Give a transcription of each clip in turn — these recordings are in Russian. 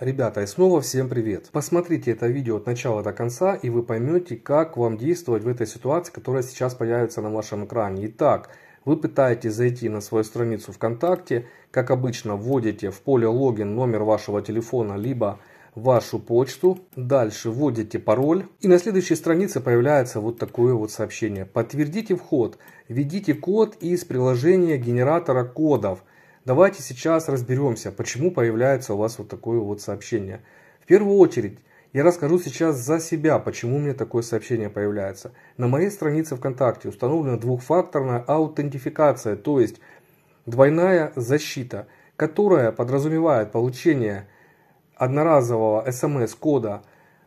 Ребята, и снова всем привет! Посмотрите это видео от начала до конца, и вы поймете, как вам действовать в этой ситуации, которая сейчас появится на вашем экране. Итак, вы пытаетесь зайти на свою страницу ВКонтакте, как обычно, вводите в поле логин номер вашего телефона, либо вашу почту, дальше вводите пароль, и на следующей странице появляется вот такое вот сообщение. Подтвердите вход, введите код из приложения генератора кодов – Давайте сейчас разберемся, почему появляется у вас вот такое вот сообщение. В первую очередь, я расскажу сейчас за себя, почему у меня такое сообщение появляется. На моей странице ВКонтакте установлена двухфакторная аутентификация, то есть двойная защита, которая подразумевает получение одноразового смс-кода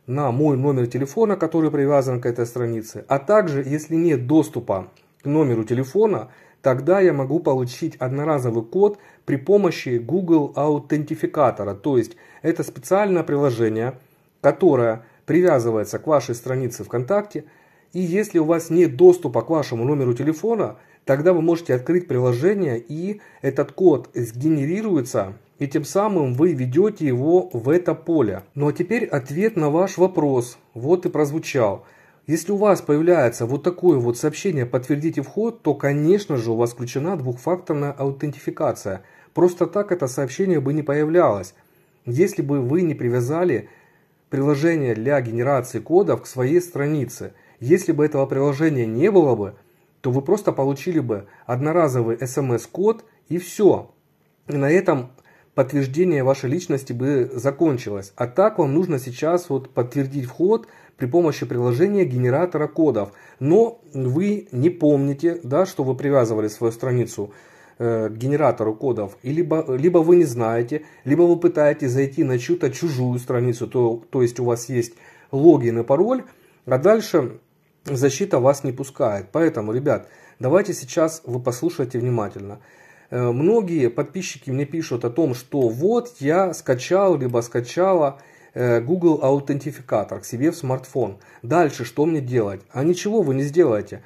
на мой номер телефона, который привязан к этой странице, а также, если нет доступа к номеру телефона, Тогда я могу получить одноразовый код при помощи Google аутентификатора, то есть это специальное приложение, которое привязывается к вашей странице ВКонтакте, и если у вас нет доступа к вашему номеру телефона, тогда вы можете открыть приложение, и этот код сгенерируется, и тем самым вы ведете его в это поле. Ну а теперь ответ на ваш вопрос. Вот и прозвучал. Если у вас появляется вот такое вот сообщение «Подтвердите вход», то, конечно же, у вас включена двухфакторная аутентификация. Просто так это сообщение бы не появлялось, если бы вы не привязали приложение для генерации кодов к своей странице. Если бы этого приложения не было бы, то вы просто получили бы одноразовый смс-код и все. И на этом подтверждение вашей личности бы закончилось. А так вам нужно сейчас вот подтвердить вход – при помощи приложения генератора кодов. Но вы не помните, да, что вы привязывали свою страницу э, к генератору кодов, и либо, либо вы не знаете, либо вы пытаетесь зайти на чью-то чужую страницу, то, то есть у вас есть логин и пароль, а дальше защита вас не пускает. Поэтому, ребят, давайте сейчас вы послушайте внимательно. Э, многие подписчики мне пишут о том, что вот я скачал, либо скачала Э, Google аутентификатор к себе в смартфон. Дальше что мне делать? А ничего вы не сделаете.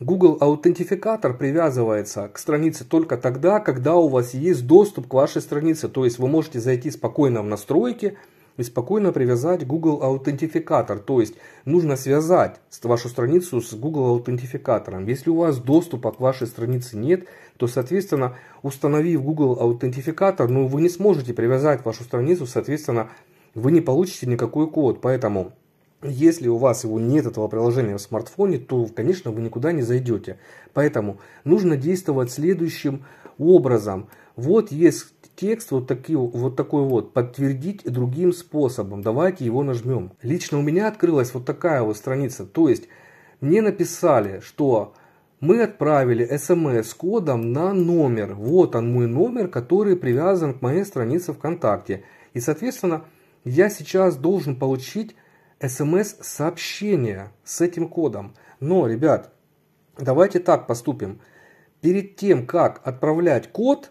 Google аутентификатор привязывается к странице только тогда, когда у вас есть доступ к вашей странице. То есть вы можете зайти спокойно в настройки и спокойно привязать Google аутентификатор. То есть нужно связать вашу страницу с Google аутентификатором. Если у вас доступа к вашей странице нет, то, соответственно, установив Google аутентификатор, ну, вы не сможете привязать вашу страницу, соответственно, вы не получите никакой код, поэтому если у вас его нет, этого приложения в смартфоне, то, конечно, вы никуда не зайдете. Поэтому нужно действовать следующим образом. Вот есть текст вот, таки, вот такой вот, подтвердить другим способом. Давайте его нажмем. Лично у меня открылась вот такая вот страница. То есть мне написали, что мы отправили смс с кодом на номер. Вот он мой номер, который привязан к моей странице ВКонтакте. И, соответственно, я сейчас должен получить смс-сообщение с этим кодом. Но, ребят, давайте так поступим. Перед тем, как отправлять код,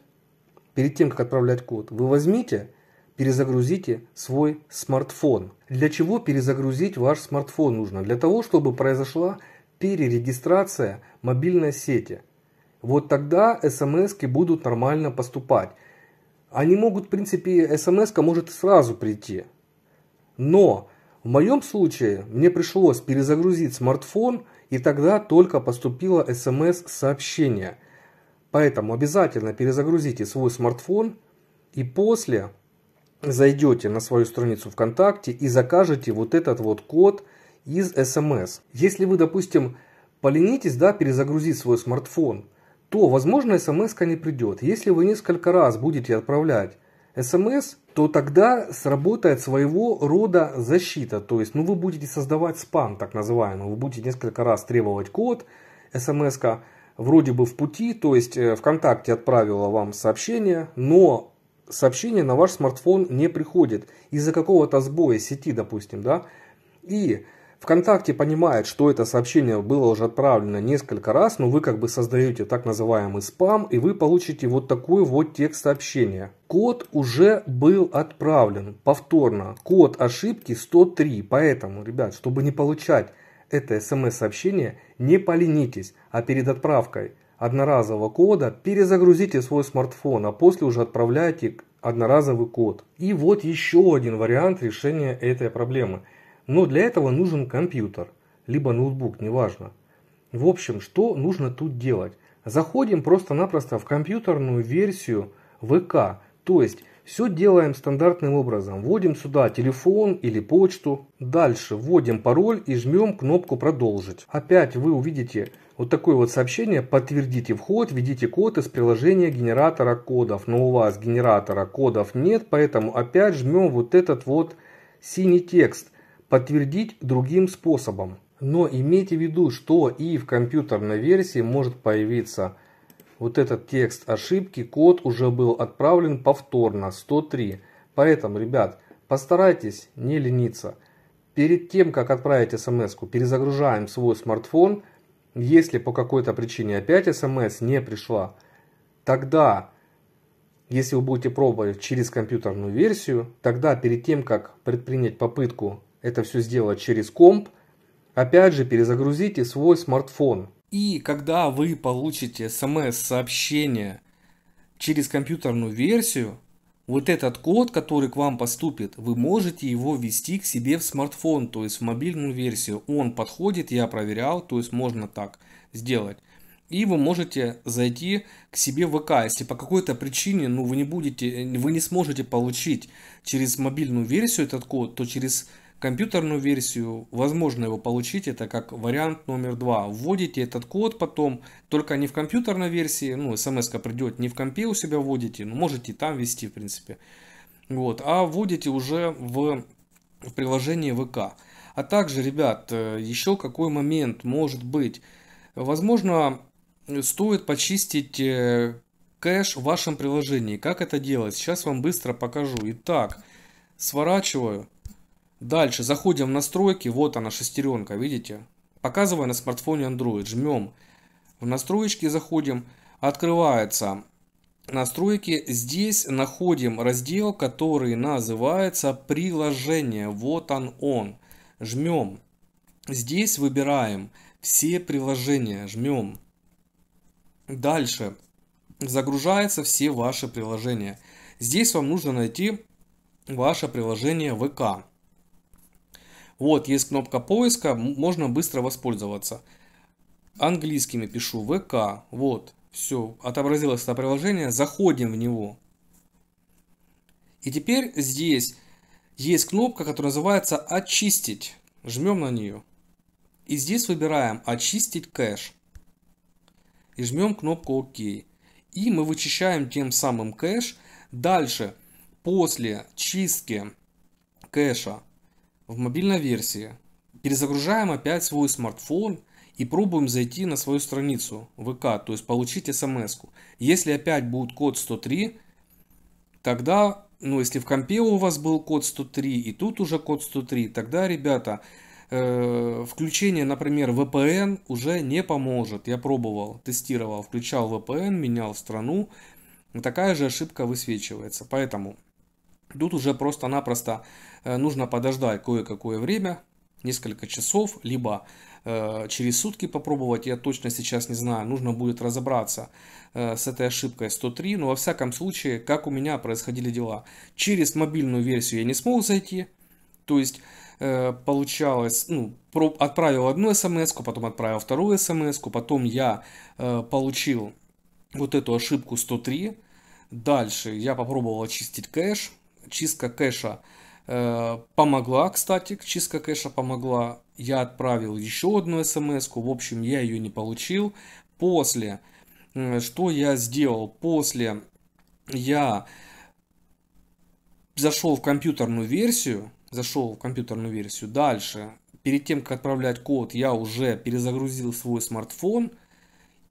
перед тем, как отправлять код, вы возьмите, перезагрузите свой смартфон. Для чего перезагрузить ваш смартфон нужно? Для того, чтобы произошла перерегистрация мобильной сети. Вот тогда смс будут нормально поступать они могут, в принципе, смс может сразу прийти. Но в моем случае мне пришлось перезагрузить смартфон, и тогда только поступило смс-сообщение. Поэтому обязательно перезагрузите свой смартфон и после зайдете на свою страницу ВКонтакте и закажете вот этот вот код из смс. Если вы, допустим, поленитесь да, перезагрузить свой смартфон, то, возможно, смс не придет. Если вы несколько раз будете отправлять смс, то тогда сработает своего рода защита. То есть, ну, вы будете создавать спам, так называемый. Вы будете несколько раз требовать код, смс вроде бы в пути, то есть э, ВКонтакте отправила вам сообщение, но сообщение на ваш смартфон не приходит из-за какого-то сбоя сети, допустим, да, и ВКонтакте понимает, что это сообщение было уже отправлено несколько раз, но вы как бы создаете так называемый спам, и вы получите вот такой вот текст сообщения. Код уже был отправлен повторно. Код ошибки 103. Поэтому, ребят, чтобы не получать это смс-сообщение, не поленитесь, а перед отправкой одноразового кода перезагрузите свой смартфон, а после уже отправляйте одноразовый код. И вот еще один вариант решения этой проблемы – но для этого нужен компьютер, либо ноутбук, неважно. В общем, что нужно тут делать? Заходим просто-напросто в компьютерную версию ВК, то есть все делаем стандартным образом. Вводим сюда телефон или почту. Дальше вводим пароль и жмем кнопку «Продолжить». Опять вы увидите вот такое вот сообщение «Подтвердите вход, введите код из приложения генератора кодов». Но у вас генератора кодов нет, поэтому опять жмем вот этот вот синий текст подтвердить другим способом. Но имейте в виду, что и в компьютерной версии может появиться вот этот текст ошибки, код уже был отправлен повторно, 103. Поэтому, ребят, постарайтесь не лениться. Перед тем, как отправить смс, перезагружаем свой смартфон. Если по какой-то причине опять смс не пришла, тогда, если вы будете пробовать через компьютерную версию, тогда перед тем, как предпринять попытку это все сделать через комп. Опять же, перезагрузите свой смартфон. И когда вы получите смс-сообщение через компьютерную версию, вот этот код, который к вам поступит, вы можете его ввести к себе в смартфон, то есть в мобильную версию. Он подходит, я проверял, то есть можно так сделать. И вы можете зайти к себе в ВК, если по какой-то причине ну, вы, не будете, вы не сможете получить через мобильную версию этот код, то через Компьютерную версию возможно его получить, это как вариант номер два. Вводите этот код потом, только не в компьютерной версии, ну смс придет, не в компе у себя вводите, но можете там ввести в принципе. Вот, а вводите уже в, в приложении ВК. А также, ребят, э, еще какой момент может быть. Возможно, стоит почистить э, кэш в вашем приложении. Как это делать? Сейчас вам быстро покажу. Итак, сворачиваю Дальше заходим в настройки, вот она шестеренка, видите? Показываю на смартфоне Android, жмем. В настройки заходим, открывается настройки. Здесь находим раздел, который называется приложение, вот он он. Жмем. Здесь выбираем все приложения, жмем. Дальше загружаются все ваши приложения. Здесь вам нужно найти ваше приложение ВК. Вот, есть кнопка поиска, можно быстро воспользоваться. Английскими пишу ВК, вот, все, отобразилось это приложение, заходим в него. И теперь здесь есть кнопка, которая называется «Очистить». Жмем на нее. И здесь выбираем «Очистить кэш». И жмем кнопку «Ок». И мы вычищаем тем самым кэш. Дальше, после чистки кэша в мобильной версии. Перезагружаем опять свой смартфон и пробуем зайти на свою страницу ВК, то есть получить смс. -ку. Если опять будет код 103, тогда, ну если в компе у вас был код 103 и тут уже код 103, тогда, ребята, э, включение, например, VPN уже не поможет. Я пробовал, тестировал, включал VPN, менял страну, такая же ошибка высвечивается. Поэтому Тут уже просто-напросто э, нужно подождать кое-какое время, несколько часов, либо э, через сутки попробовать, я точно сейчас не знаю, нужно будет разобраться э, с этой ошибкой 103, но во всяком случае, как у меня происходили дела. Через мобильную версию я не смог зайти, то есть получалось, ну, отправил одну смс, потом отправил вторую смс, потом я получил вот эту ошибку 103, дальше я попробовал очистить кэш, чистка кэша э, помогла, кстати, чистка кэша помогла. Я отправил еще одну смс, в общем, я ее не получил. После, э, что я сделал? После я зашел в компьютерную версию, зашел в компьютерную версию, дальше, перед тем, как отправлять код, я уже перезагрузил свой смартфон,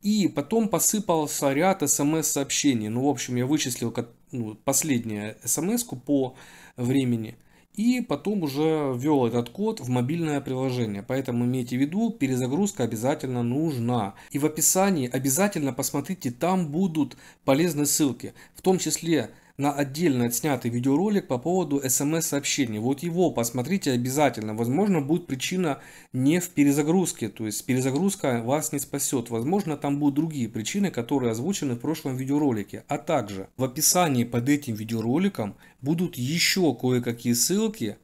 и потом посыпался ряд смс-сообщений. Ну, в общем, я вычислил, ну, последнюю смс по времени и потом уже ввел этот код в мобильное приложение. Поэтому имейте в виду, перезагрузка обязательно нужна. И в описании обязательно посмотрите, там будут полезные ссылки, в том числе на отдельно отснятый видеоролик по поводу смс-сообщений. Вот его посмотрите обязательно. Возможно, будет причина не в перезагрузке, то есть перезагрузка вас не спасет. Возможно, там будут другие причины, которые озвучены в прошлом видеоролике. А также в описании под этим видеороликом будут еще кое-какие ссылки,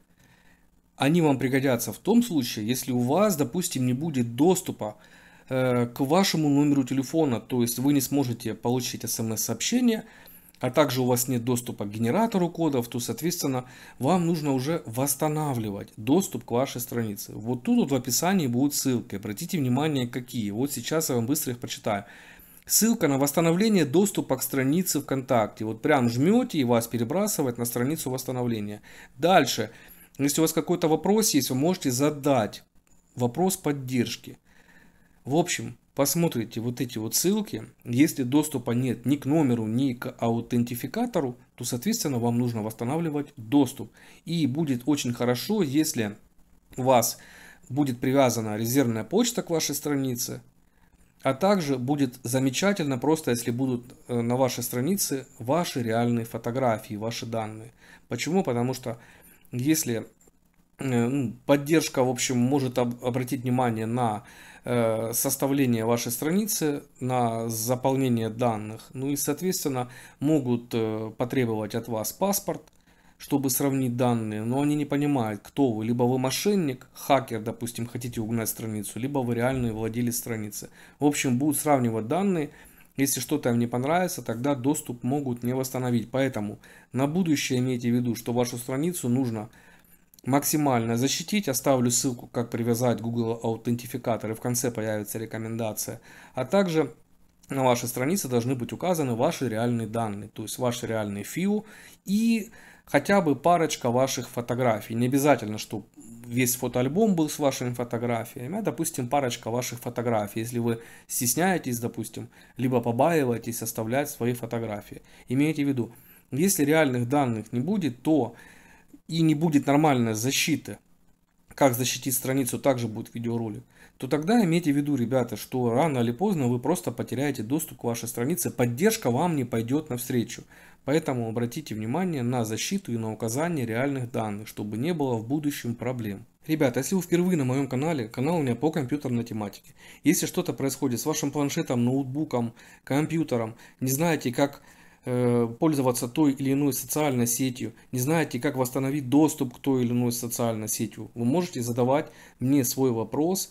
они вам пригодятся в том случае, если у вас, допустим, не будет доступа э, к вашему номеру телефона, то есть вы не сможете получить смс-сообщение, а также у вас нет доступа к генератору кодов, то, соответственно, вам нужно уже восстанавливать доступ к вашей странице. Вот тут вот в описании будут ссылки. Обратите внимание, какие. Вот сейчас я вам быстро их прочитаю. Ссылка на восстановление доступа к странице ВКонтакте. Вот прям жмете и вас перебрасывает на страницу восстановления. Дальше, если у вас какой-то вопрос есть, вы можете задать вопрос поддержки. В общем, посмотрите вот эти вот ссылки. Если доступа нет ни к номеру, ни к аутентификатору, то, соответственно, вам нужно восстанавливать доступ. И будет очень хорошо, если у вас будет привязана резервная почта к вашей странице, а также будет замечательно просто, если будут э, на вашей странице ваши реальные фотографии, ваши данные. Почему? Потому что если Э, ну, поддержка, в общем, может об, обратить внимание на э, составление вашей страницы, на заполнение данных, ну и, соответственно, могут э, потребовать от вас паспорт, чтобы сравнить данные, но они не понимают, кто вы. Либо вы мошенник, хакер, допустим, хотите угнать страницу, либо вы реальный владелец страницы. В общем, будут сравнивать данные, если что-то им не понравится, тогда доступ могут не восстановить. Поэтому на будущее имейте в виду, что вашу страницу нужно максимально защитить. Оставлю ссылку, как привязать Google аутентификатор, и в конце появится рекомендация. А также на вашей странице должны быть указаны ваши реальные данные, то есть ваши реальные FIU и хотя бы парочка ваших фотографий. Не обязательно, чтобы весь фотоальбом был с вашими фотографиями, а, допустим, парочка ваших фотографий, если вы стесняетесь, допустим, либо побаиваетесь оставлять свои фотографии. Имейте в виду, если реальных данных не будет, то и не будет нормальной защиты, как защитить страницу, также будет видеоролик, то тогда имейте в виду, ребята, что рано или поздно вы просто потеряете доступ к вашей странице, поддержка вам не пойдет навстречу. Поэтому обратите внимание на защиту и на указание реальных данных, чтобы не было в будущем проблем. Ребята, если вы впервые на моем канале, канал у меня по компьютерной тематике. Если что-то происходит с вашим планшетом, ноутбуком, компьютером, не знаете, как Э, пользоваться той или иной социальной сетью, не знаете, как восстановить доступ к той или иной социальной сетью, вы можете задавать мне свой вопрос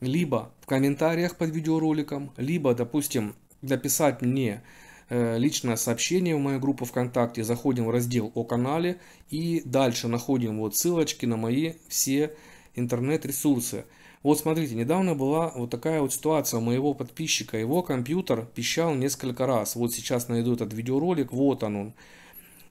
либо в комментариях под видеороликом, либо, допустим, написать мне э, личное сообщение в мою группу ВКонтакте, заходим в раздел о канале и дальше находим вот ссылочки на мои все интернет-ресурсы. Вот смотрите, недавно была вот такая вот ситуация у моего подписчика. Его компьютер пищал несколько раз. Вот сейчас найду этот видеоролик, вот он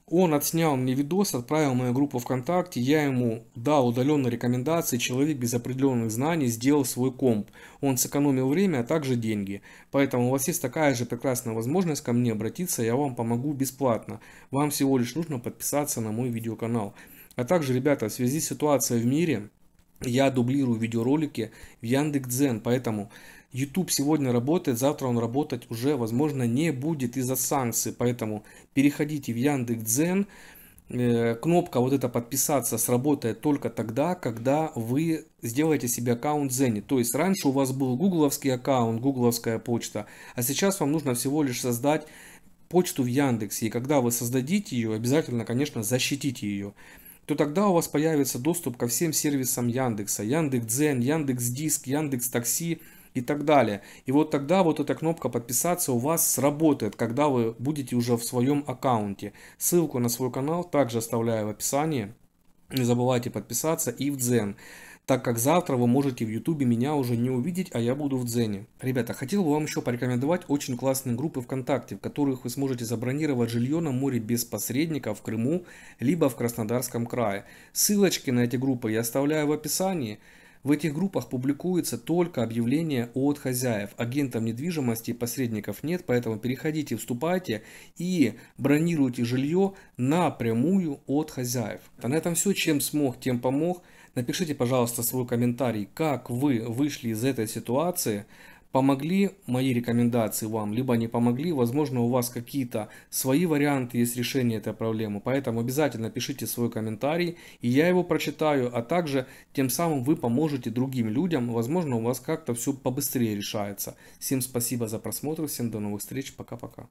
он. отснял мне видос, отправил в мою группу ВКонтакте, я ему дал удаленные рекомендации, человек без определенных знаний сделал свой комп. Он сэкономил время, а также деньги. Поэтому у вас есть такая же прекрасная возможность ко мне обратиться, я вам помогу бесплатно. Вам всего лишь нужно подписаться на мой видеоканал. А также, ребята, в связи с ситуацией в мире, я дублирую видеоролики в Яндекс.Дзен, поэтому YouTube сегодня работает, завтра он работать уже, возможно, не будет из-за санкций, поэтому переходите в Яндекс.Дзен, э, кнопка вот эта подписаться сработает только тогда, когда вы сделаете себе аккаунт Zen. То есть раньше у вас был гугловский аккаунт, гугловская почта, а сейчас вам нужно всего лишь создать почту в Яндексе. И когда вы создадите ее, обязательно, конечно, защитите ее то тогда у вас появится доступ ко всем сервисам Яндекса, Яндекс.Дзен, Яндекс.Диск, Яндекс.Такси и так далее. И вот тогда вот эта кнопка подписаться у вас сработает, когда вы будете уже в своем аккаунте. Ссылку на свой канал также оставляю в описании. Не забывайте подписаться и в Дзен так как завтра вы можете в ютубе меня уже не увидеть, а я буду в Дзене. Ребята, хотел бы вам еще порекомендовать очень классные группы ВКонтакте, в которых вы сможете забронировать жилье на море без посредника в Крыму, либо в Краснодарском крае. Ссылочки на эти группы я оставляю в описании. В этих группах публикуется только объявление от хозяев. Агентов недвижимости и посредников нет, поэтому переходите, вступайте и бронируйте жилье напрямую от хозяев. А на этом все, чем смог, тем помог. Напишите, пожалуйста, свой комментарий, как вы вышли из этой ситуации, помогли мои рекомендации вам, либо не помогли, возможно, у вас какие-то свои варианты есть решения этой проблемы, поэтому обязательно пишите свой комментарий, и я его прочитаю, а также тем самым вы поможете другим людям, возможно, у вас как-то все побыстрее решается. Всем спасибо за просмотр, всем до новых встреч, пока-пока.